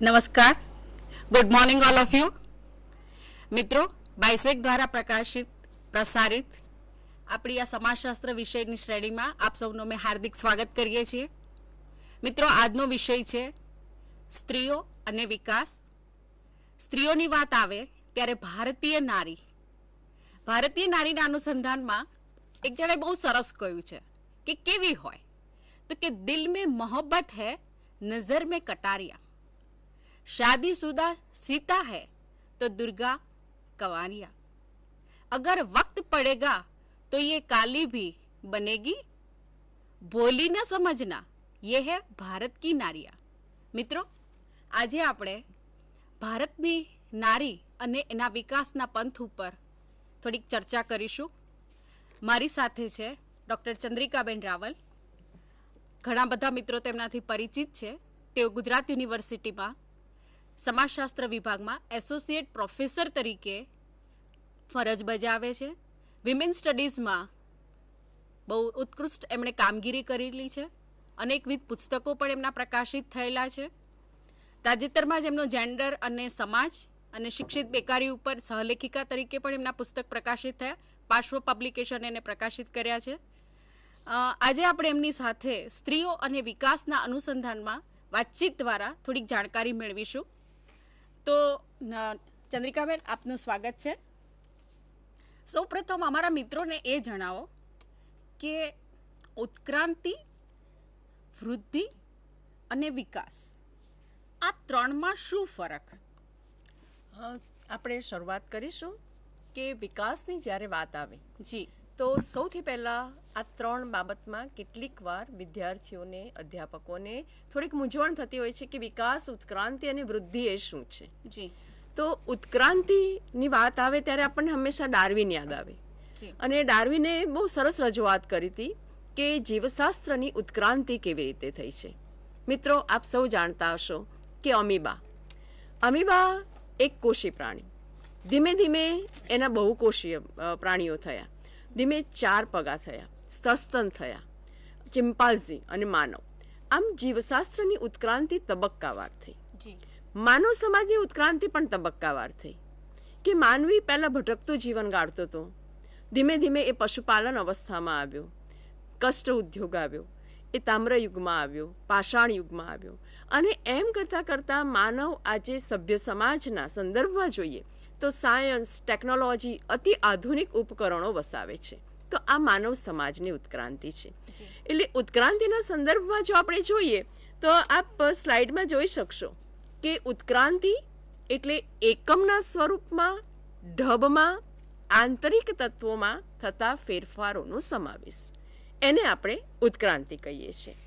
નમસ્કાર good morning all of you મિત્રો બાઇસેક દ્વારા પ્રકાશિત પ્રસારિત આપણી આ સમાજશાસ્ત્ર વિષયની શ્રેણીમાં આપ સૌનો અમે હાર્દિક સ્વાગત કરીએ છીએ મિત્રો આજનો વિષય છે સ્ત્રીઓ અને વિકાસ સ્ત્રીઓની વાત આવે ત્યારે ભારતીય નારી ભારતીય નારીના અનુસંધાનમાં એક જણે બહુ સરસ કહ્યું છે કે કેવી હોય તો કે દિલ મેં મોહબ્બત હૈ નજર મેં કટારિયા શાદીશુદા સીતા है તો દુર્ગા कंवरिया અગર વક્ત પડેગા તો ये કાલી ભી બનેગી બોલી ન સમજના યે હે ભારત કી નારિયા મિત્રો આજે આપણે ભારતની નારી અને એના વિકાસના પંથ ઉપર થોડીક ચર્ચા કરીશું મારી સાથે છે ડૉક્ટર ચંદ્રિકાબેન રાવલ ઘણા બધા મિત્રો તેમનાથી પરિચિત છે તેઓ ગુજરાત યુનિવર્સિટીમાં સમાજશાસ્ત્ર વિભાગમાં એસોસિએટ પ્રોફેસર તરીકે ફરજ બજાવે છે વિમેન સ્ટડીઝમાં બહુ ઉત્કૃષ્ટ એમણે કામગીરી કરેલી છે અનેકવિધ પુસ્તકો પણ એમના પ્રકાશિત થયેલા છે તાજેતરમાં જ એમનો જેન્ડર અને સમાજ અને શિક્ષિત બેકારી ઉપર સહલેખિકા તરીકે પણ એમના પુસ્તક પ્રકાશિત થયા પાર્શ્વ પબ્લિકેશન એને પ્રકાશિત કર્યા છે આજે આપણે એમની સાથે સ્ત્રીઓ અને વિકાસના અનુસંધાનમાં વાતચીત દ્વારા થોડીક જાણકારી મેળવીશું તો ચંદ્રિકાબેન આપનું સ્વાગત છે સૌ પ્રથમ અમારા મિત્રોને એ જણાવો કે ઉત્ક્રાંતિ વૃદ્ધિ અને વિકાસ આ ત્રણમાં શું ફરક આપણે શરૂઆત કરીશું કે વિકાસની જ્યારે વાત આવે જી તો સૌથી પહેલાં આ ત્રણ બાબતમાં કેટલીક વાર વિદ્યાર્થીઓને અધ્યાપકોને થોડીક મૂંઝવણ થતી હોય છે કે વિકાસ ઉત્ક્રાંતિ અને વૃદ્ધિ એ શું છે જી તો ઉત્ક્રાંતિની વાત આવે ત્યારે આપણને હંમેશા ડાર્વિન યાદ આવે અને ડાર્વિને બહુ સરસ રજૂઆત કરી હતી કે જીવશાસ્ત્રની ઉત્ક્રાંતિ કેવી રીતે થઈ છે મિત્રો આપ સૌ જાણતા હશો કે અમીબા અમીબા એક કોષી પ્રાણી ધીમે ધીમે એના બહુકોષીય પ્રાણીઓ થયા ધીમે ચાર પગા થયા સસ્તન થયા ચિમ્પાલ્ઝી અને માનવ આમ જીવશાસ્ત્રની ઉત્ક્રાંતિ તબક્કાવાર થઈ માનવ સમાજની ઉત્ક્રાંતિ પણ તબક્કાવાર થઈ કે માનવી પહેલાં ભટકતો જીવન ગાળતો હતો ધીમે ધીમે એ પશુપાલન અવસ્થામાં આવ્યો કષ્ટ ઉદ્યોગ આવ્યો એ તામ્રયુગમાં આવ્યો પાષાણ યુગમાં આવ્યો અને એમ કરતાં કરતાં માનવ આજે સભ્ય સમાજના સંદર્ભમાં જોઈએ તો સાયન્સ ટેકનોલોજી અતિ આધુનિક ઉપકરણો વસાવે છે તો આ માનવ સમાજની ઉત્ક્રાંતિ છે એટલે ઉત્ક્રાંતિના સંદર્ભમાં જો આપણે જોઈએ તો આપ સ્લાઇડમાં જોઈ શકશો કે ઉત્ક્રાંતિ એટલે એકમના સ્વરૂપમાં ઢબમાં આંતરિક તત્વોમાં થતા ફેરફારોનો સમાવેશ એને આપણે ઉત્ક્રાંતિ કહીએ છીએ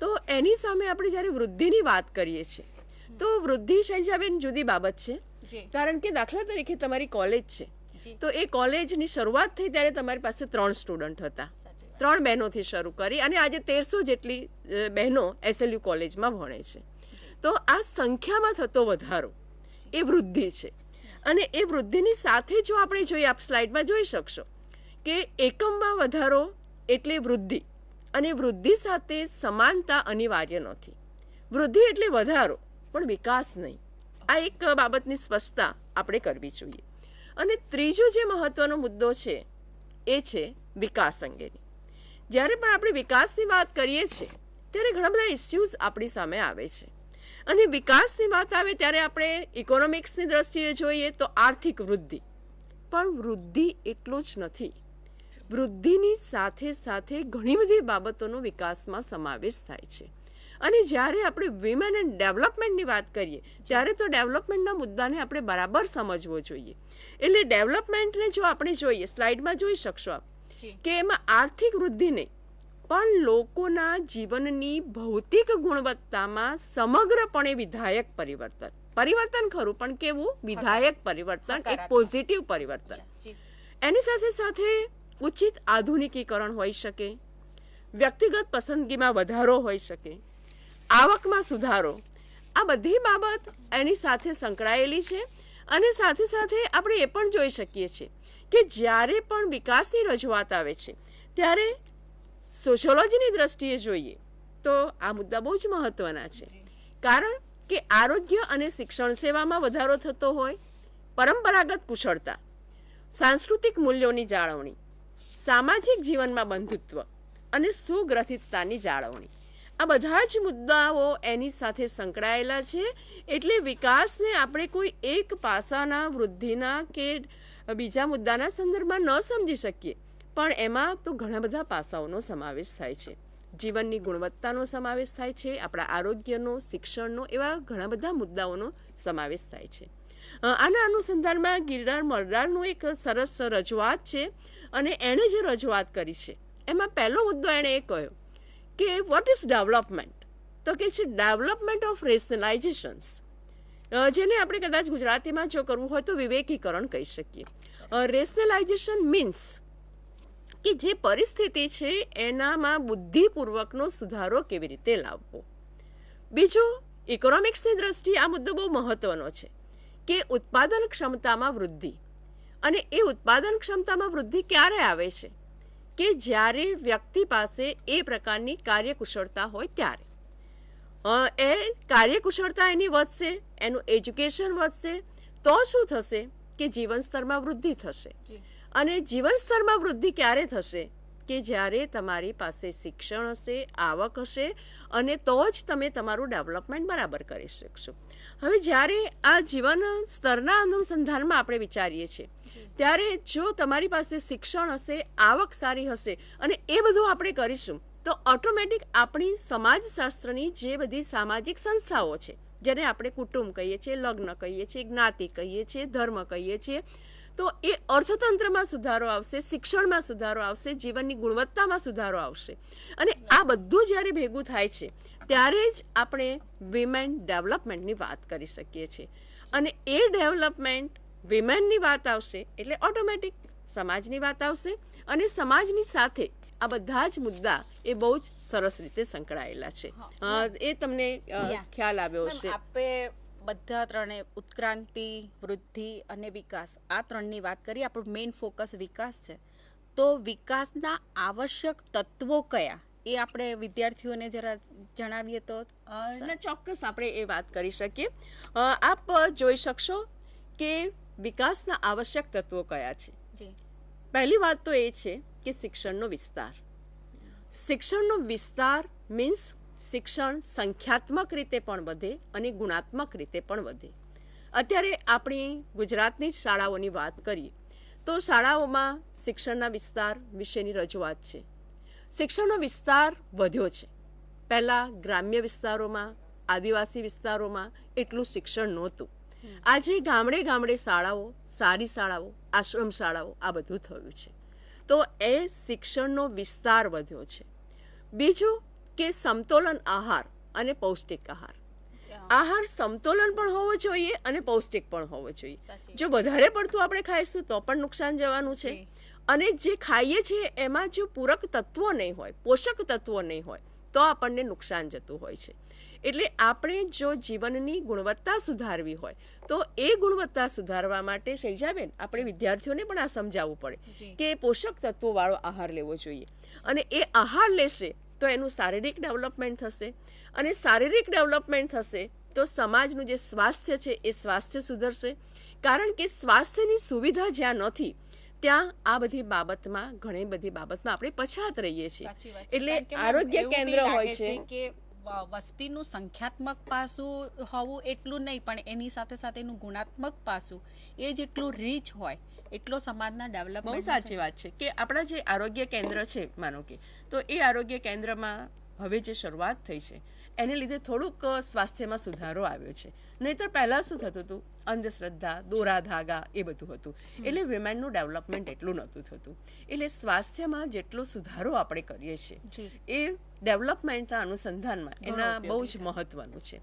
તો એની સામે આપણે જ્યારે વૃદ્ધિની વાત કરીએ છીએ તો વૃદ્ધિ શૈલજાબેન જુદી બાબત છે કારણ કે દાખલા તરીકે તમારી કોલેજ છે તો એ કોલેજની શરૂઆત થઈ ત્યારે તમારી પાસે ત્રણ સ્ટુડન્ટ હતા ત્રણ બહેનોથી શરૂ કરી અને આજે તેરસો જેટલી બહેનો એસએલયુ કોલેજમાં ભણે છે તો આ સંખ્યામાં થતો વધારો એ વૃદ્ધિ છે અને એ વૃદ્ધિની સાથે જો આપણે જોઈએ આપ સ્લાઇડમાં જોઈ શકશો કે એકમમાં વધારો એટલે વૃદ્ધિ અને વૃદ્ધિ સાથે સમાનતા અનિવાર્ય નથી વૃદ્ધિ એટલે વધારો પણ વિકાસ નહીં આ એક બાબતની સ્પષ્ટતા આપણે કરવી જોઈએ અને ત્રીજો જે મહત્ત્વનો મુદ્દો છે એ છે વિકાસ અંગેની જ્યારે પણ આપણે વિકાસની વાત કરીએ છીએ ત્યારે ઘણા બધા ઇસ્યુઝ આપણી સામે આવે છે અને વિકાસની વાત આવે ત્યારે આપણે ઇકોનોમિક્સની દ્રષ્ટિએ જોઈએ તો આર્થિક વૃદ્ધિ પણ વૃદ્ધિ એટલું જ નથી વૃદ્ધિની સાથે સાથે ઘણી બધી બાબતોનો વિકાસમાં સમાવેશ થાય છે અને જ્યારે આપણે વિમેન એન્ડ ડેવલપમેન્ટની વાત કરીએ ત્યારે તો ડેવલપમેન્ટના મુદ્દાને આપણે બરાબર સમજવો જોઈએ એટલે ડેવલપમેન્ટને જો આપણે જોઈએ સ્લાઇડમાં જોઈ શકશો આપ કે એમાં આર્થિક વૃદ્ધિ નહીં પણ લોકોના જીવનની ભૌતિક ગુણવત્તામાં સમગ્રપણે વિધાયક પરિવર્તન પરિવર્તન ખરું પણ કેવું વિધાયક પરિવર્તન એક પોઝિટિવ પરિવર્તન એની સાથે સાથે ઉચિત આધુનિકીકરણ હોઈ શકે વ્યક્તિગત પસંદગીમાં વધારો હોઈ શકે આવકમાં સુધારો આ બધી બાબત એની સાથે સંકળાયેલી છે અને સાથે સાથે આપણે એ પણ જોઈ શકીએ છીએ કે જ્યારે પણ વિકાસની રજૂઆત આવે છે ત્યારે સોશિયોલોજીની દ્રષ્ટિએ જોઈએ તો આ મુદ્દા બહુ જ મહત્ત્વના છે કારણ કે આરોગ્ય અને શિક્ષણ સેવામાં વધારો થતો હોય પરંપરાગત કુશળતા સાંસ્કૃતિક મૂલ્યોની જાળવણી સામાજિક જીવનમાં બંધુત્વ અને સુગ્રથિતતાની જાળવણી આ બધા જ મુદ્દાઓ એની સાથે સંકળાયેલા છે એટલે વિકાસને આપણે કોઈ એક પાસાના વૃદ્ધિના કે બીજા મુદ્દાના સંદર્ભમાં ન સમજી શકીએ પણ એમાં તો ઘણા બધા પાસાઓનો સમાવેશ થાય છે જીવનની ગુણવત્તાનો સમાવેશ થાય છે આપણા આરોગ્યનો શિક્ષણનો એવા ઘણા બધા મુદ્દાઓનો સમાવેશ થાય છે આના અનુસંધાનમાં ગિરનાર મરદારનું એક સરસ રજૂઆત છે અને એણે જે રજૂઆત કરી છે એમાં પહેલો મુદ્દો એણે એ કહ્યો કે વોટ ઇઝ ડેવલપમેન્ટ તો કે છે ડેવલપમેન્ટ ઓફ રેશનલાઇઝેશન્સ જેને આપણે કદાચ ગુજરાતીમાં જો કરવું હોય તો વિવેકીકરણ કહી શકીએ રેશનલાઇઝેશન મીન્સ કે જે પરિસ્થિતિ છે એનામાં બુદ્ધિપૂર્વકનો સુધારો કેવી રીતે લાવવો બીજો ઇકોનોમિક્સની દ્રષ્ટિએ આ મુદ્દો બહુ મહત્ત્વનો છે કે ઉત્પાદન ક્ષમતામાં વૃદ્ધિ અને એ ઉત્પાદન ક્ષમતામાં વૃદ્ધિ ક્યારે આવે છે કે જ્યારે વ્યક્તિ પાસે એ પ્રકારની કાર્યકુશળતા હોય ત્યારે એ કાર્યકુશળતા એની વધશે એનું એજ્યુકેશન વધશે તો શું થશે કે જીવન સ્તરમાં વૃદ્ધિ થશે અને જીવન સ્તરમાં વૃદ્ધિ ક્યારે થશે કે જ્યારે તમારી પાસે શિક્ષણ હશે આવક હશે અને તો જ તમે તમારું ડેવલપમેન્ટ બરાબર કરી શકશો હવે જ્યારે આ જીવન સ્તરના અનુસંધાનમાં આપણે વિચારીએ છીએ ત્યારે જો તમારી પાસે શિક્ષણ હશે આવક સારી હશે અને એ બધું આપણે કરીશું તો ઓટોમેટિક આપણી સમાજશાસ્ત્રની જે બધી સામાજિક સંસ્થાઓ છે જેને આપણે કુટુંબ કહીએ છીએ લગ્ન કહીએ છીએ જ્ઞાતિ કહીએ છીએ ધર્મ કહીએ છીએ તો એ અર્થતંત્રમાં સુધારો આવશે શિક્ષણમાં સુધારો આવશે જીવનની ગુણવત્તામાં સુધારો આવશે અને આ બધું જ્યારે ભેગું થાય છે ત્યારે જ આપણે વિમેન ડેવલપમેન્ટની વાત કરી શકીએ છીએ અને એ ડેવલપમેન્ટ વિમેનની વાત આવશે એટલે ઓટોમેટિક સમાજની વાત આવશે અને સમાજની સાથે આ બધા જ મુદ્દા એ બહુ જ સરસ રીતે સંકળાયેલા છે એ તમને ખ્યાલ આવ્યો હશે આપણે બધા ત્રણે ઉત્ક્રાંતિ વૃદ્ધિ અને વિકાસ આ ત્રણની વાત કરીએ આપણો મેઇન ફોકસ વિકાસ છે તો વિકાસના આવશ્યક તત્વો કયા એ આપણે વિદ્યાર્થીઓને જરા જણાવીએ તો ચોક્કસ આપણે એ વાત કરી શકીએ આપ જોઈ શકશો કે વિકાસના આવશ્યક તત્વો કયા છે પહેલી વાત તો એ છે કે શિક્ષણનો વિસ્તાર શિક્ષણનો વિસ્તાર મીન્સ શિક્ષણ સંખ્યાત્મક રીતે પણ વધે અને ગુણાત્મક રીતે પણ વધે અત્યારે આપણી ગુજરાતની શાળાઓની વાત કરીએ તો શાળાઓમાં શિક્ષણના વિસ્તાર વિશેની રજૂઆત છે શિક્ષણનો વિસ્તાર વધ્યો છે પહેલાં ગ્રામ્ય વિસ્તારોમાં આદિવાસી વિસ્તારોમાં એટલું શિક્ષણ નહોતું આજે ગામડે ગામડે શાળાઓ સારી શાળાઓ આશ્રમ શાળાઓ આ બધું થયું છે તો એ શિક્ષણનો વિસ્તાર વધ્યો છે બીજું કે સમતોલન આહાર અને પૌષ્ટિક આહાર આહાર સમતોલન પણ હોવો જોઈએ અને પૌષ્ટિક પણ હોવો જોઈએ જો વધારે પડતું આપણે ખાઈશું તો પણ નુકસાન જવાનું છે અને જે ખાઈએ છીએ એમાં જો પૂરક તત્વો નહીં હોય પોષક તત્વો નહીં હોય તો આપણને નુકસાન જતું હોય છે એટલે આપણે જો જીવનની ગુણવત્તા સુધારવી હોય તો એ ગુણવત્તા સુધારવા માટે શૈજાબેન આપણે વિદ્યાર્થીઓને પણ આ સમજાવવું પડે કે પોષક તત્વોવાળો આહાર લેવો જોઈએ અને એ આહાર લેશે તો એનું શારીરિક ડેવલપમેન્ટ થશે અને શારીરિક ડેવલપમેન્ટ થશે તો સમાજનું જે સ્વાસ્થ્ય છે એ સ્વાસ્થ્ય સુધરશે કારણ કે સ્વાસ્થ્યની સુવિધા જ્યાં નથી ત્યાં આ બધી બાબતમાં ઘણી બધી બાબતમાં આપણે પછાત રહીએ છીએ એટલે આરોગ્ય કેન્દ્ર હોય છે કે વસ્તીનું સંખ્યાત્મક પાસું હોવું એટલું નહીં પણ એની સાથે સાથે એનું ગુણાત્મક પાસું એ જેટલું રીચ હોય એટલો સમાજના ડેવલપમેન્ટ સાચી વાત છે કે આપણા જે આરોગ્ય કેન્દ્ર છે માનો કે તો એ આરોગ્ય કેન્દ્રમાં હવે જે શરૂઆત થઈ છે એને લીધે થોડુંક સ્વાસ્થ્યમાં સુધારો આવ્યો છે નહીંતર પહેલાં શું થતું હતું અંધશ્રદ્ધા દોરા ધાગા એ બધું હતું એટલે વિમેનનું ડેવલપમેન્ટ એટલું નહોતું થતું એટલે સ્વાસ્થ્યમાં જેટલો સુધારો આપણે કરીએ છીએ એ ડેવલપમેન્ટના અનુસંધાનમાં એના બહુ જ મહત્વનું છે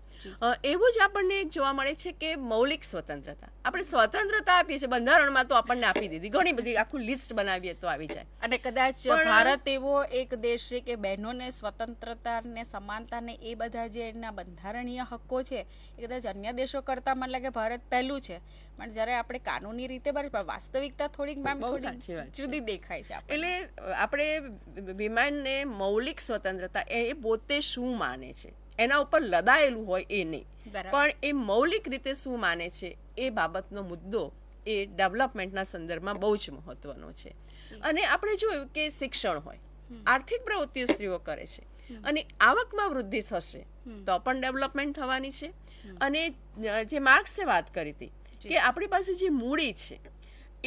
એવું જ આપણને જોવા મળે છે કે મૌલિક સ્વતંત્રતા આપણે સ્વતંત્રતા આપીએ છીએ બંધારણમાં તો આપણને આપી દીધી ઘણી બધી આખું લિસ્ટ બનાવીએ તો આવી જાય અને કદાચ ભારત એવો એક દેશ છે કે બહેનોને સ્વતંત્રતાને સમાનતાને એ બધા જે એના બંધારણીય હક્કો છે એ કદાચ અન્ય દેશો કરતાં મને લાગે ભારત પહેલું છે પણ જ્યારે આપણે કાનૂની રીતે બરાબર વાસ્તવિકતા થોડીક મેમ જુદી દેખાય છે એટલે આપણે વિમાનને મૌલિક સ્વતંત્રતા કરતાં એ પોતે શું માને છે એના ઉપર લદાયેલું હોય એ નહીં પણ એ મૌલિક રીતે શું માને છે એ બાબતનો મુદ્દો એ ડેવલપમેન્ટના સંદર્ભમાં બહુ જ મહત્વનો છે અને આપણે જોયું કે શિક્ષણ હોય આર્થિક પ્રવૃત્તિઓ સ્ત્રીઓ કરે છે અને આવકમાં વૃદ્ધિ થશે તો પણ ડેવલપમેન્ટ થવાની છે અને જે માર્ક્સે વાત કરી હતી કે આપણી પાસે જે મૂડી છે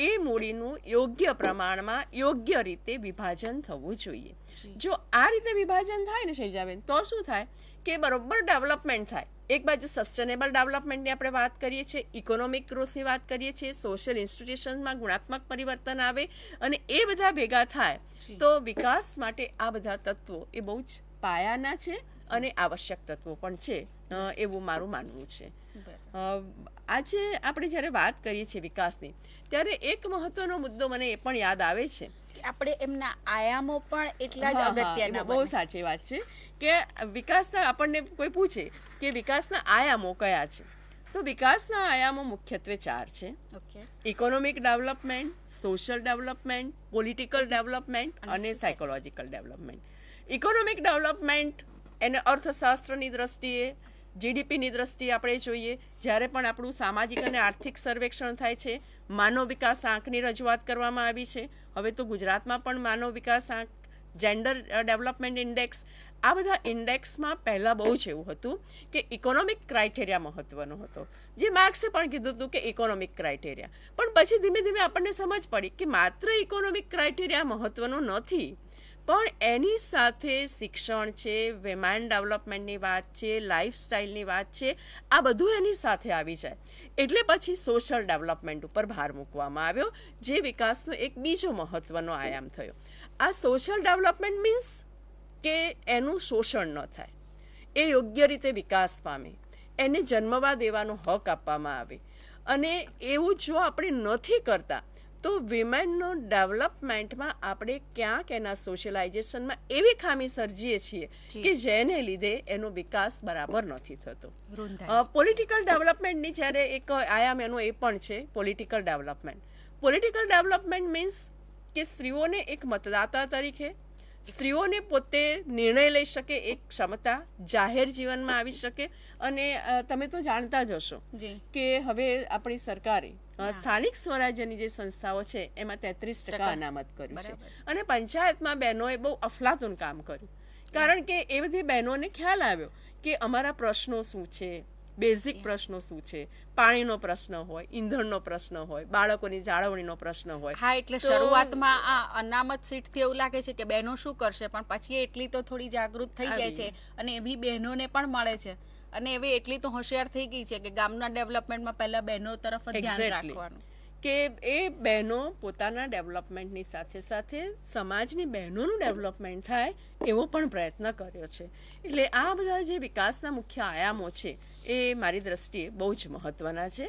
એ મૂડીનું યોગ્ય પ્રમાણમાં યોગ્ય રીતે વિભાજન થવું જોઈએ જો આ રીતે વિભાજન થાય ને શૈજાબેન તો શું થાય કે બરોબર ડેવલપમેન્ટ થાય એક બાજુ સસ્ટેનેબલ ડેવલપમેન્ટની આપણે વાત કરીએ છીએ ઇકોનોમિક ગ્રોથની વાત કરીએ છીએ સોશિયલ ઇન્સ્ટિટ્યુશન્સમાં ગુણાત્મક પરિવર્તન આવે અને એ બધા ભેગા થાય તો વિકાસ માટે આ બધા તત્વો એ બહુ જ પાયાના છે અને આવશ્યક તત્વો પણ છે એવું મારું માનવું છે આજે આપણે જ્યારે વાત કરીએ છીએ વિકાસની ત્યારે એક મહત્વનો મુદ્દો મને એ પણ યાદ આવે છે આપણે એમના આયામો પણ એટલા જ અગત્યના બહુ સાચી વાત છે કે વિકાસના આપણને કોઈ પૂછે કે વિકાસના આયામો કયા છે તો વિકાસના આયામો મુખ્યત્વે ચાર છે economic development social development political development અને સાયકોલોજીકલ ડેવલપમેન્ટ ઇકોનોમિક ડેવલપમેન્ટ એને અર્થશાસ્ત્રની દ્રષ્ટિએ જીડીપીની દ્રષ્ટિએ આપણે જોઈએ જ્યારે પણ આપણું સામાજિક અને આર્થિક સર્વેક્ષણ થાય છે માનવ વિકાસ આંકની રજૂઆત કરવામાં આવી છે હવે તો ગુજરાતમાં પણ માનવ વિકાસ આંક જેન્ડર ડેવલપમેન્ટ ઇન્ડેક્સ આ બધા ઇન્ડેક્સમાં પહેલાં બહુ જ એવું હતું કે ઇકોનોમિક ક્રાઇટેરિયા મહત્ત્વનો હતો જે માર્ક્સે પણ કીધું હતું કે ઇકોનોમિક ક્રાઇટેરિયા પણ પછી ધીમે ધીમે આપણને સમજ પડી કે માત્ર ઇકોનોમિક ક્રાઇટેરિયા મહત્ત્વનો નથી પણ એની સાથે શિક્ષણ છે વેમાન ડેવલપમેન્ટની વાત છે લાઈફસ્ટાઈલની વાત છે આ બધું એની સાથે આવી જાય એટલે પછી સોશિયલ ડેવલપમેન્ટ ઉપર ભાર મૂકવામાં આવ્યો જે વિકાસનો એક બીજો મહત્ત્વનો આયામ થયો આ સોશિયલ ડેવલપમેન્ટ મીન્સ કે એનું શોષણ ન થાય એ યોગ્ય રીતે વિકાસ પામે એને જન્મવા દેવાનો હક આપવામાં આવે અને એવું જો આપણે નથી કરતા તો વિમેનનું ડેવલપમેન્ટમાં આપણે ક્યાંક એના સોશિયલાઇઝેશનમાં એવી ખામી સર્જીએ છીએ કે જેને લીધે એનો વિકાસ બરાબર નથી થતો પોલિટિકલ ડેવલપમેન્ટની જ્યારે એક આયામ એનો એ પણ છે political development political development means કે સ્ત્રીઓને એક મતદાતા તરીકે સ્ત્રીઓને પોતે નિર્ણય લઈ શકે એક ક્ષમતા જાહેર જીવનમાં આવી શકે અને તમે તો જાણતા જ હશો કે હવે આપણી સરકારે સ્થાનિક સ્વરાજ્યની જે સંસ્થાઓ છે એમાં તેત્રીસ ટકા અનામત કર્યું છે અને પંચાયતમાં બહેનોએ બહુ અફલાતુન કામ કર્યું કારણ કે એ બધી બહેનોને ખ્યાલ આવ્યો કે અમારા પ્રશ્નો શું છે બેઝિક પ્રશ્નો શું છે પાણીનો પ્રશ્ન હોય ઈંધણનો પ્રશ્ન હોય બાળકોની જાળવણીનો પ્રશ્ન હોય હા એટલે શરૂઆતમાં આ અનામત સીટથી એવું લાગે છે કે બહેનો શું કરશે પણ પછી એટલી તો થોડી જાગૃત થઈ જાય છે અને એ બી બહેનોને પણ મળે છે અને એવી એટલી તો હોશિયાર થઈ ગઈ છે કે ગામના ડેવલપમેન્ટમાં પહેલા બહેનો તરફ ધ્યાન રાખવાનું કે એ બહેનો પોતાના ડેવલપમેન્ટની સાથે સાથે સમાજની બહેનોનું ડેવલપમેન્ટ થાય એવો પણ પ્રયત્ન કર્યો છે એટલે આ બધા જે વિકાસના મુખ્ય આયામો છે એ મારી દ્રષ્ટિએ બહુ જ મહત્વના છે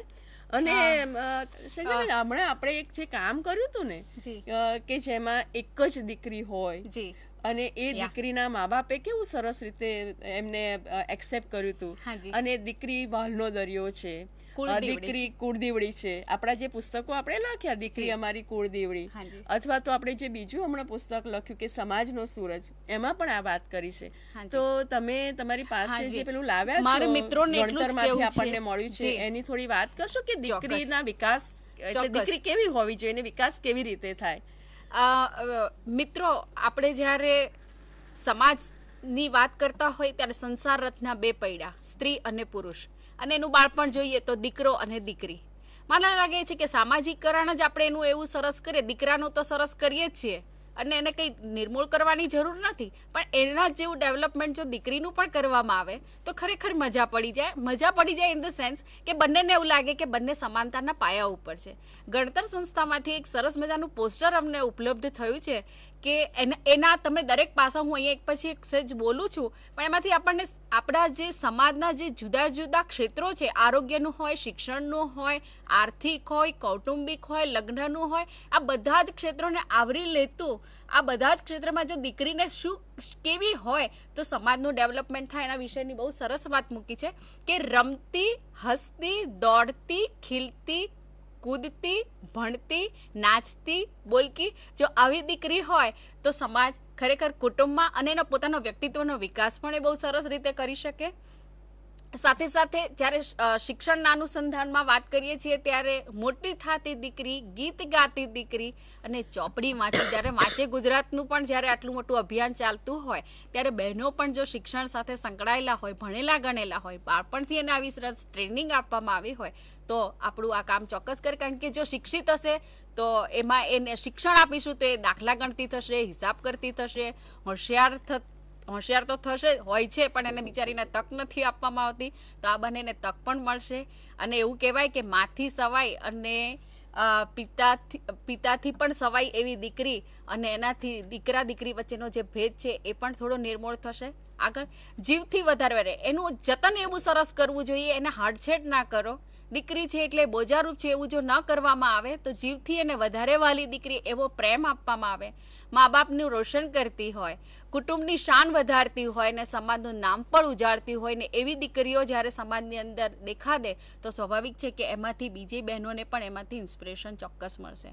અને હમણાં આપણે એક જે કામ કર્યું હતું ને કે જેમાં એક જ દીકરી હોય અને એ દીકરીના મા બાપે કેવું સરસ રીતે એમને એક્સેપ્ટ કર્યું હતું અને દીકરી વાલનો દરિયો છે દીકરી કુળદીવડી છે આપણા જે પુસ્તકો આપણે લખ્યા દીકરી અમારી કુળદીવડી અથવા તો આપણે જે બીજું હમણાં પુસ્તક લખ્યું કે સમાજનો સૂરજ એમાં પણ આ વાત કરી છે તો તમે તમારી પાસે જે પેલું લાવ્યા મિત્રો ગણતરમાંથી આપણને મળ્યું છે એની થોડી વાત કરશો કે દીકરીના વિકાસ એટલે દીકરી કેવી હોવી જોઈએ અને વિકાસ કેવી રીતે થાય મિત્રો આપણે જ્યારે સમાજની વાત કરતા હોય ત્યારે સંસાર રથના બે પૈડા સ્ત્રી અને પુરુષ અને એનું બાળપણ જોઈએ તો દીકરો અને દીકરી મને લાગે છે કે સામાજિકકરણ જ આપણે એનું એવું સરસ કરીએ દીકરાનું તો સરસ કરીએ જ છીએ અને એને કંઈ નિર્મૂળ કરવાની જરૂર નથી પણ એના જેવું ડેવલપમેન્ટ જો દીકરીનું પણ કરવામાં આવે તો ખરેખર મજા પડી જાય મજા પડી જાય ઇન ધ સેન્સ કે બંનેને એવું લાગે કે બંને સમાનતાના પાયા ઉપર છે ગણતર સંસ્થામાંથી એક સરસ મજાનું પોસ્ટર અમને ઉપલબ્ધ થયું છે કે એના એના તમે દરેક પાસા હું અહીંયા એક પછી એક સેજ બોલું છું પણ એમાંથી આપણને આપણા જે સમાજના જે જુદા જુદા ક્ષેત્રો છે આરોગ્યનું હોય શિક્ષણનું હોય આર્થિક હોય કૌટુંબિક હોય લગ્નનું હોય આ બધા જ ક્ષેત્રોને આવરી લેતું આ બધા જ ક્ષેત્રમાં જો દીકરીને શું કેવી હોય તો સમાજનું ડેવલપમેન્ટ થાય એના વિશેની બહુ સરસ વાત મૂકી છે કે રમતી હસતી દોડતી ખીલતી કૂદતી ભણતી નાચતી બોલકી જો આવી દીકરી હોય તો સમાજ ખરેખર કુટુંબમાં અને એના પોતાના વ્યક્તિત્વનો વિકાસ પણ એ બહુ સરસ રીતે કરી શકે સાથે સાથે જ્યારે શિક્ષણના અનુસંધાનમાં વાત કરીએ છીએ ત્યારે મોટી થતી દીકરી ગીત ગાતી દીકરી અને ચોપડી વાંચી જ્યારે વાંચે ગુજરાતનું પણ જ્યારે આટલું મોટું અભિયાન ચાલતું હોય ત્યારે બહેનો પણ જો શિક્ષણ સાથે સંકળાયેલા હોય ભણેલા ગણેલા હોય બાળપણથી એને આવી સરસ ટ્રેનિંગ આપવામાં આવી હોય તો આપણું આ કામ ચોક્કસ કરે કારણ કે જો શિક્ષિત હશે તો એમાં એને શિક્ષણ આપીશું તો એ દાખલા ગણતી થશે હિસાબ કરતી થશે હોશિયાર થ હોશિયાર તો થશે હોય છે પણ એને બિચારીને તક નથી આપવામાં આવતી તો આ બંનેને તક પણ મળશે અને એવું કહેવાય કે માથી સવાઈ અને પિતાથી પિતાથી પણ સવાઈ એવી દીકરી અને એનાથી દીકરા દીકરી વચ્ચેનો જે ભેદ છે એ પણ થોડો નિર્મૂળ થશે આગળ જીવથી વધારે એનું જતન એવું સરસ કરવું જોઈએ એને હાડછેડ ના કરો દીકરી છે એટલે બોજારૂપ છે એવું જો ન કરવામાં આવે તો જીવથી એને વધારે વાલી દીકરી એવો પ્રેમ આપવામાં આવે મા બાપનું રોશન કરતી હોય કુટુંબની શાન વધારતી હોય ને સમાજનું નામ પણ ઉજાડતી હોય ને એવી દીકરીઓ જ્યારે સમાજની અંદર દેખા દે તો સ્વાભાવિક છે કે એમાંથી બીજી બહેનોને પણ એમાંથી ઇન્સ્પિરેશન ચોક્કસ મળશે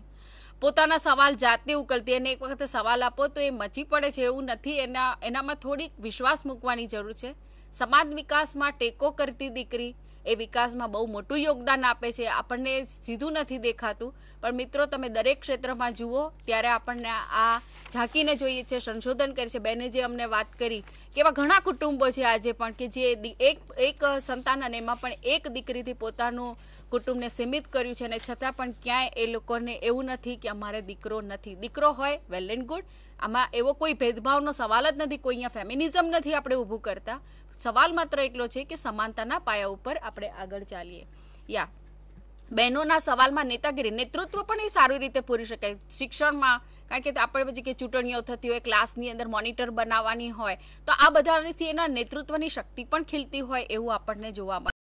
પોતાના સવાલ જાતે ઉકલતી અને એક વખત સવાલ આપો તો એ મચી પડે છે એવું નથી એના એનામાં થોડીક વિશ્વાસ મૂકવાની જરૂર છે સમાજ વિકાસમાં ટેકો કરતી દીકરી એ વિકાસમાં બહુ મોટું યોગદાન આપે છે આપણને સીધું નથી દેખાતું પણ મિત્રો તમે દરેક ક્ષેત્રમાં જુઓ ત્યારે આપણને આ ઝાંકીને જોઈએ છે સંશોધન કરે છે બેને જે અમને વાત કરી કે એવા ઘણા કુટુંબો છે આજે પણ કે જે એક એક સંતાન અને એમાં પણ એક દીકરીથી પોતાનું કુટુંબને સીમિત કર્યું છે અને છતાં પણ ક્યાંય એ લોકોને એવું નથી કે અમારે દીકરો નથી દીકરો હોય વેલ એન્ડ ગુડ આમાં એવો કોઈ ભેદભાવનો સવાલ જ નથી કોઈ અહીંયા ફેમિનિઝમ નથી આપણે ઊભું કરતા સવાલ માત્ર એટલો છે કે સમાનતાના પાયા ઉપર આપણે આગળ ચાલીએ યા બહેનોના સવાલમાં નેતાગીરી નેતૃત્વ પણ એ સારી રીતે પૂરી શકાય શિક્ષણમાં કારણ કે આપણે પછી કે ચૂંટણીઓ થતી હોય ક્લાસની અંદર મોનિટર બનાવવાની હોય તો આ બધાથી એના નેતૃત્વની શક્તિ પણ ખીલતી હોય એવું આપણને જોવા મળે